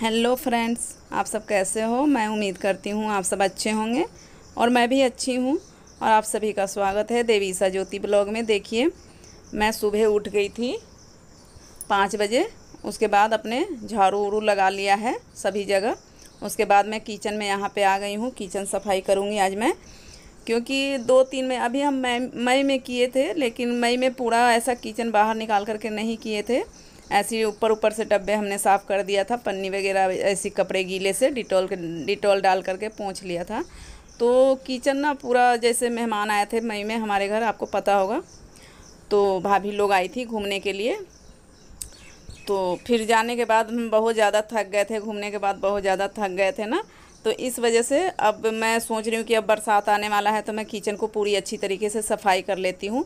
hello friends आप सब कैसे हो मैं उम्मीद करती हूँ आप सब अच्छे होंगे और मैं भी अच्छी हूँ और आप सभी का स्वागत है देवीसा ज्योति ब्लॉग में देखिए मैं सुबह उठ गई थी पाँच बजे उसके बाद अपने झाड़ू उड़ू लगा लिया है सभी जगह उसके बाद मैं किचन में यहाँ पे आ गई हूँ किचन सफाई करूँगी आज मैं क्योंकि दो तीन में अभी हम मई मई में किए थे लेकिन मई में पूरा ऐसा किचन बाहर निकाल करके नहीं किए थे ऐसे ही ऊपर ऊपर से डब्बे हमने साफ़ कर दिया था पन्नी वगैरह ऐसी कपड़े गीले से डिटॉल डिटॉल डाल करके पहुँच लिया था तो किचन ना पूरा जैसे मेहमान आए थे मई में हमारे घर आपको पता होगा तो भाभी लोग आई थी घूमने के लिए तो फिर जाने के बाद हम बहुत ज़्यादा थक गए थे घूमने के बाद बहुत ज़्यादा थक गए थे ना तो इस वजह से अब मैं सोच रही हूँ कि अब बरसात आने वाला है तो मैं किचन को पूरी अच्छी तरीके से सफाई कर लेती हूँ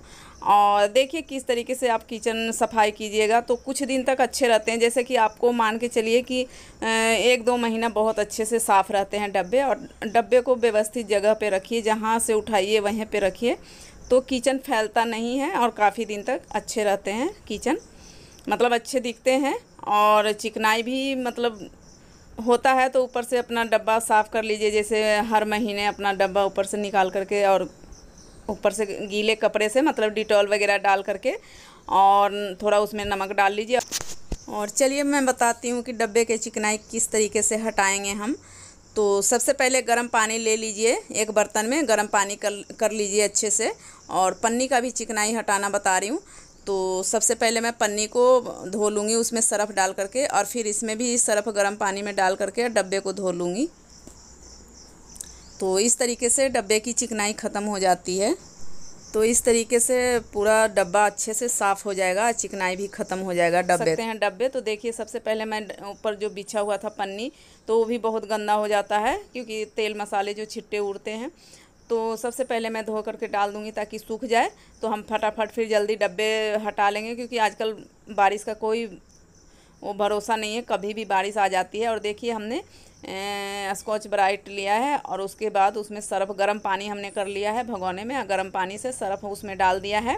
और देखिए किस तरीके से आप किचन सफाई कीजिएगा तो कुछ दिन तक अच्छे रहते हैं जैसे कि आपको मान के चलिए कि एक दो महीना बहुत अच्छे से साफ़ रहते हैं डब्बे और डब्बे को व्यवस्थित जगह पर रखिए जहाँ से उठाइए वहीं पर रखिए तो किचन फैलता नहीं है और काफ़ी दिन तक अच्छे रहते हैं किचन मतलब अच्छे दिखते हैं और चिकनाई भी मतलब होता है तो ऊपर से अपना डब्बा साफ़ कर लीजिए जैसे हर महीने अपना डब्बा ऊपर से निकाल करके और ऊपर से गीले कपड़े से मतलब डिटॉल वगैरह डाल करके और थोड़ा उसमें नमक डाल लीजिए और चलिए मैं बताती हूँ कि डब्बे के चिकनाई किस तरीके से हटाएंगे हम तो सबसे पहले गर्म पानी ले लीजिए एक बर्तन में गर्म पानी कर कर लीजिए अच्छे से और पन्नी का भी चिकनाई हटाना बता रही हूँ तो सबसे पहले मैं पन्नी को धो लूँगी उसमें सरफ डाल करके और फिर इसमें भी सरफ गर्म पानी में डाल करके डब्बे को धो लूँगी तो इस तरीके से डब्बे की चिकनाई ख़त्म हो जाती है तो इस तरीके से पूरा डब्बा अच्छे से साफ़ हो जाएगा चिकनाई भी ख़त्म हो जाएगा डब्बे सकते हैं डब्बे तो देखिए सबसे पहले मैं ऊपर जो बिछा हुआ था पन्नी तो वो भी बहुत गंदा हो जाता है क्योंकि तेल मसाले जो छिट्टे उड़ते हैं तो सबसे पहले मैं धो करके डाल दूंगी ताकि सूख जाए तो हम फटाफट फिर जल्दी डब्बे हटा लेंगे क्योंकि आजकल बारिश का कोई वो भरोसा नहीं है कभी भी बारिश आ जाती है और देखिए हमने स्कॉच ब्राइट लिया है और उसके बाद उसमें सर्फ गर्म पानी हमने कर लिया है भगोने में गर्म पानी से सर्फ उसमें डाल दिया है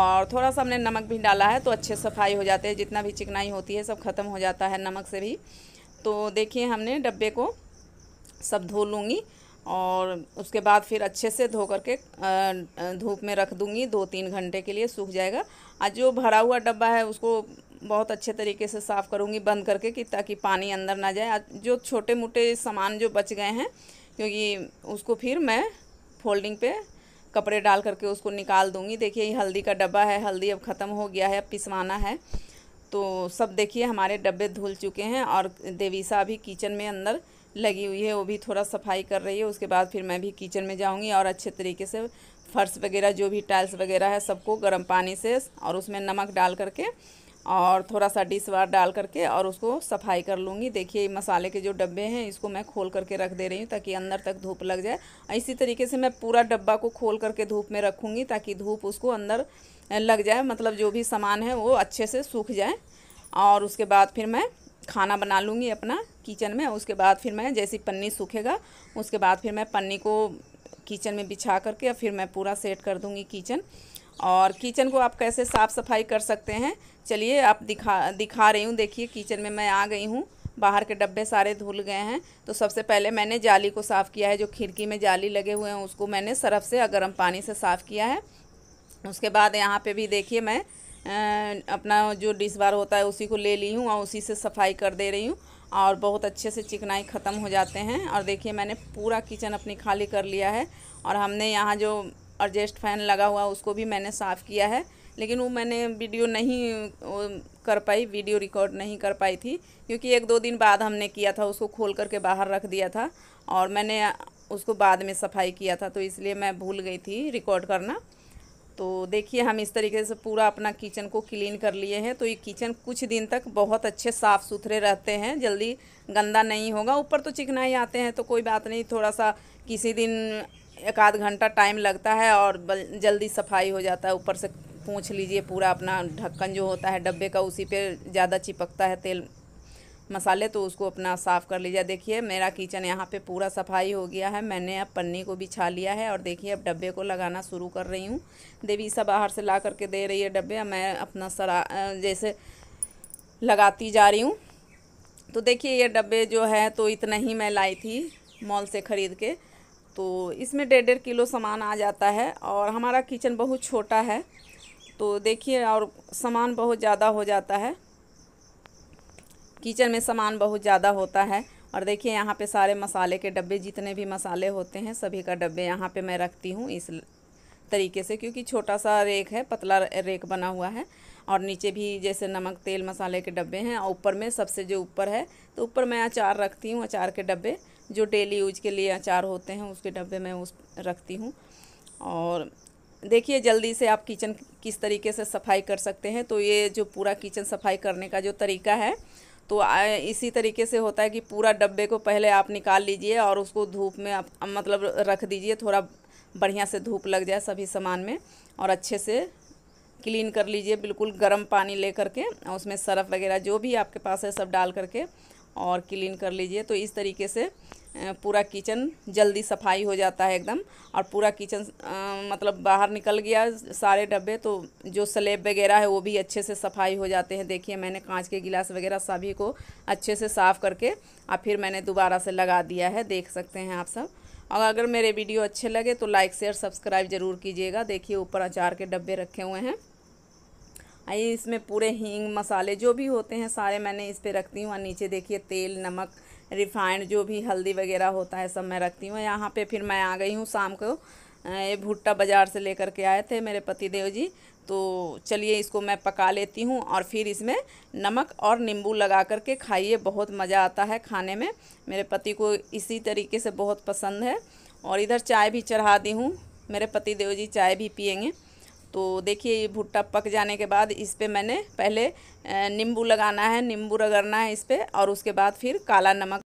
और थोड़ा सा हमने नमक भी डाला है तो अच्छे सफाई हो जाते हैं जितना भी चिकनाई होती है सब ख़त्म हो जाता है नमक से भी तो देखिए हमने डब्बे को सब धो लूँगी और उसके बाद फिर अच्छे से धो करके धूप में रख दूँगी दो तीन घंटे के लिए सूख जाएगा आज जो भरा हुआ डब्बा है उसको बहुत अच्छे तरीके से साफ़ करूँगी बंद करके कि ताकि पानी अंदर ना जाए जो छोटे मोटे सामान जो बच गए हैं क्योंकि उसको फिर मैं फोल्डिंग पे कपड़े डाल करके उसको निकाल दूँगी देखिए ये हल्दी का डब्बा है हल्दी अब ख़त्म हो गया है अब पिसवाना है तो सब देखिए हमारे डब्बे धुल चुके हैं और देवीसा अभी किचन में अंदर लगी हुई है वो भी थोड़ा सफाई कर रही है उसके बाद फिर मैं भी किचन में जाऊँगी और अच्छे तरीके से फर्श वगैरह जो भी टाइल्स वगैरह है सबको गर्म पानी से और उसमें नमक डाल करके और थोड़ा सा डिस वार डाल करके और उसको सफाई कर लूँगी देखिए मसाले के जो डब्बे हैं इसको मैं खोल करके रख दे रही हूँ ताकि अंदर तक धूप लग जाए इसी तरीके से मैं पूरा डब्बा को खोल करके धूप में रखूँगी ताकि धूप उसको अंदर लग जाए मतलब जो भी सामान है वो अच्छे से सूख जाए और उसके बाद फिर मैं खाना बना लूँगी अपना किचन में उसके बाद फिर मैं जैसी पन्नी सूखेगा उसके बाद फिर मैं पन्नी को किचन में बिछा करके फिर मैं पूरा सेट कर दूँगी किचन और किचन को आप कैसे साफ़ सफाई कर सकते हैं चलिए आप दिखा दिखा रही हूँ देखिए किचन में मैं आ गई हूँ बाहर के डब्बे सारे धुल गए हैं तो सबसे पहले मैंने जाली को साफ़ किया है जो खिड़की में जाली लगे हुए हैं उसको मैंने सरफ से गर्म पानी से साफ़ किया है उसके बाद यहाँ पे भी देखिए मैं अपना जो डिश बार होता है उसी को ले ली हूँ और उसी से सफाई कर दे रही हूँ और बहुत अच्छे से चिकनाई ख़त्म हो जाते हैं और देखिए मैंने पूरा किचन अपनी खाली कर लिया है और हमने यहाँ जो एडजस्ट फैन लगा हुआ उसको भी मैंने साफ़ किया है लेकिन वो मैंने वीडियो नहीं कर पाई वीडियो रिकॉर्ड नहीं कर पाई थी क्योंकि एक दो दिन बाद हमने किया था उसको खोल करके बाहर रख दिया था और मैंने उसको बाद में सफाई किया था तो इसलिए मैं भूल गई थी रिकॉर्ड करना तो देखिए हम इस तरीके से पूरा अपना किचन को क्लीन कर लिए हैं तो ये किचन कुछ दिन तक बहुत अच्छे साफ़ सुथरे रहते हैं जल्दी गंदा नहीं होगा ऊपर तो चिकनाई आते हैं तो कोई बात नहीं थोड़ा सा किसी दिन एक आध घंटा टाइम लगता है और जल्दी सफाई हो जाता है ऊपर से पूछ लीजिए पूरा अपना ढक्कन जो होता है डब्बे का उसी पे ज़्यादा चिपकता है तेल मसाले तो उसको अपना साफ़ कर लीजिए देखिए मेरा किचन यहाँ पे पूरा सफाई हो गया है मैंने अब पन्नी को भी छा लिया है और देखिए अब डब्बे को लगाना शुरू कर रही हूँ देवी सब बाहर से ला करके दे रही है डब्बे मैं अपना सरा जैसे लगाती जा रही हूँ तो देखिए ये डब्बे जो है तो इतना ही मैं लाई थी मॉल से ख़रीद के तो इसमें डेढ़ डेढ़ किलो सामान आ जाता है और हमारा किचन बहुत छोटा है तो देखिए और सामान बहुत ज़्यादा हो जाता है किचन में सामान बहुत ज़्यादा होता है और देखिए यहाँ पे सारे मसाले के डब्बे जितने भी मसाले होते हैं सभी का डब्बे यहाँ पे मैं रखती हूँ इस तरीके से क्योंकि छोटा सा रेक है पतला रेक बना हुआ है और नीचे भी जैसे नमक तेल मसाले के डब्बे हैं और ऊपर में सबसे जो ऊपर है तो ऊपर मैं अचार रखती हूँ अचार के डब्बे जो डेली यूज के लिए अचार होते हैं उसके डब्बे मैं उस रखती हूँ और देखिए जल्दी से आप किचन किस तरीके से सफाई कर सकते हैं तो ये जो पूरा किचन सफाई करने का जो तरीका है तो इसी तरीके से होता है कि पूरा डब्बे को पहले आप निकाल लीजिए और उसको धूप में आप मतलब रख दीजिए थोड़ा बढ़िया से धूप लग जाए सभी सामान में और अच्छे से क्लीन कर लीजिए बिल्कुल गर्म पानी ले करके उसमें सरफ़ वगैरह जो भी आपके पास है सब डाल करके और क्लीन कर लीजिए तो इस तरीके से पूरा किचन जल्दी सफाई हो जाता है एकदम और पूरा किचन मतलब बाहर निकल गया सारे डब्बे तो जो स्लेब वगैरह है वो भी अच्छे से सफाई हो जाते हैं देखिए मैंने कांच के गिलास वगैरह सभी को अच्छे से साफ़ करके और फिर मैंने दोबारा से लगा दिया है देख सकते हैं आप सब और अगर मेरे वीडियो अच्छे लगे तो लाइक शेयर सब्सक्राइब ज़रूर कीजिएगा देखिए ऊपर अचार के डब्बे रखे हुए हैं आई इसमें पूरे हींग मसाले जो भी होते हैं सारे मैंने इस पर रखती हूँ और नीचे देखिए तेल नमक रिफाइंड जो भी हल्दी वगैरह होता है सब मैं रखती हूँ यहाँ पे फिर मैं आ गई हूँ शाम को ये भुट्टा बाज़ार से लेकर के आए थे मेरे पति देव जी तो चलिए इसको मैं पका लेती हूँ और फिर इसमें नमक और नींबू लगा कर के खाइए बहुत मज़ा आता है खाने में मेरे पति को इसी तरीके से बहुत पसंद है और इधर चाय भी चढ़ा दी हूँ मेरे पति देव जी चाय भी पियेंगे तो देखिए ये भुट्टा पक जाने के बाद इस पर मैंने पहले नींबू लगाना है नींबू रगड़ना है इस पर और उसके बाद फिर काला नमक